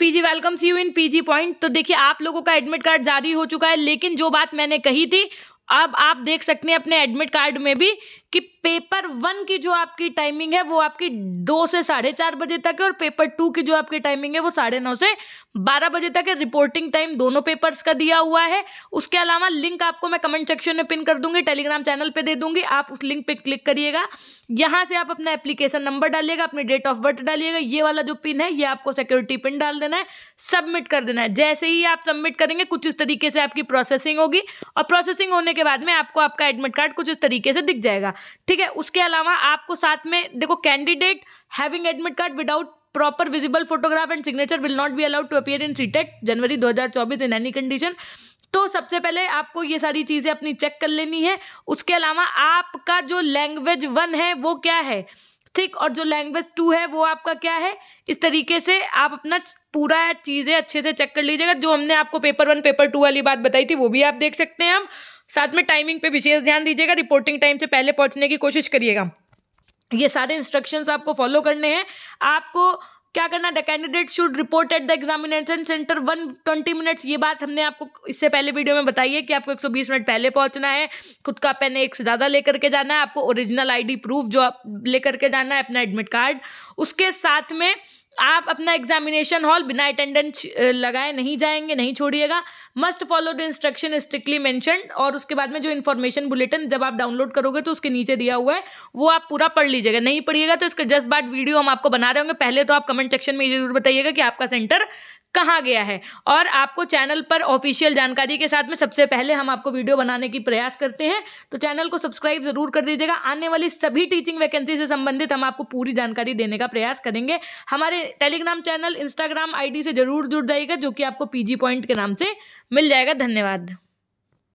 PG welcome see you in PG point तो देखिए आप लोगों का एडमिट कार्ड जारी हो चुका है लेकिन जो बात मैंने कही थी अब आप देख सकते हैं अपने एडमिट कार्ड में भी कि पेपर वन की जो आपकी टाइमिंग है वो आपकी दो से साढ़े चार बजे तक है और पेपर टू की जो आपकी टाइमिंग है वो साढ़े नौ से बारह बजे तक है रिपोर्टिंग टाइम दोनों पेपर्स का दिया हुआ है उसके अलावा लिंक आपको मैं कमेंट सेक्शन में पिन कर दूंगी टेलीग्राम चैनल पे दे दूंगी आप उस लिंक पे क्लिक करिएगा यहाँ से आप अपना एप्लीकेशन नंबर डालिएगा अपनी डेट ऑफ बर्थ डालिएगा ये वाला जो पिन है ये आपको सिक्योरिटी पिन डाल देना है सबमिट कर देना है जैसे ही आप सबमिट करेंगे कुछ इस तरीके से आपकी प्रोसेसिंग होगी और प्रोसेसिंग होने के बाद में आपको आपका एडमिट कार्ड कुछ इस तरीके से दिख जाएगा ठीक है उसके अलावा आपको साथ में देखो candidate having admit card without proper visible photograph and signature will not be allowed to appear in CTET January 2024 in any condition तो सबसे पहले आपको ये सारी चीज़ें अपनी चेक कर लेनी है उसके अलावा आपका जो लैंग्वेज वन है वो क्या है ठीक और जो लैंग्वेज टू है वो आपका क्या है इस तरीके से आप अपना पूरा चीज़ें अच्छे से चेक कर लीजिएगा जो हमने आपको पेपर वन पेपर टू वाली बात बताई थी वो भी आप देख सकते हैं हम साथ में टाइमिंग पे विशेष ध्यान दीजिएगा रिपोर्टिंग टाइम से पहले पहुंचने की कोशिश करिएगा ये सारे इंस्ट्रक्शंस आपको फॉलो करने हैं आपको क्या करना the candidate should report at the examination centre one twenty minutes ये बात हमने आपको इससे पहले वीडियो में बताई है कि आपको 120 मिनट पहले पहुंचना है खुद का पेन एक से ज़्यादा लेकर के जाना है आपको ओरिजिनल आईडी प्रूफ जो आप लेकर के जाना है अपना एडमिट कार्ड उसके साथ में आप अपना एग्जामिनेशन हॉल बिना अटेंडेंस लगाए नहीं जाएंगे नहीं छोड़िएगा must follow the instruction strictly mention और उसके बाद में जो इन्फॉर्मेशन बुलेटिन जब आप डाउनलोड करोगे तो उसके नीचे दिया हुआ है वो आप पूरा पढ़ लीजिएगा नहीं पढ़िएगा तो इसके जस्ट बाद वीडियो हम आपको बना रहे होंगे पहले तो आप कमेंट सेक्शन में ये जरूर बताइएगा कि आपका सेंटर कहा गया है और आपको चैनल पर ऑफिशियल जानकारी के साथ में सबसे पहले हम आपको वीडियो बनाने की प्रयास करते हैं तो चैनल को सब्सक्राइब जरूर कर दीजिएगा आने वाली सभी टीचिंग वैकेंसी से संबंधित हम आपको पूरी जानकारी देने का प्रयास करेंगे हमारे टेलीग्राम चैनल इंस्टाग्राम आईडी से जरूर जुड़ जाइएगा जो कि आपको पीजी पॉइंट के नाम से मिल जाएगा धन्यवाद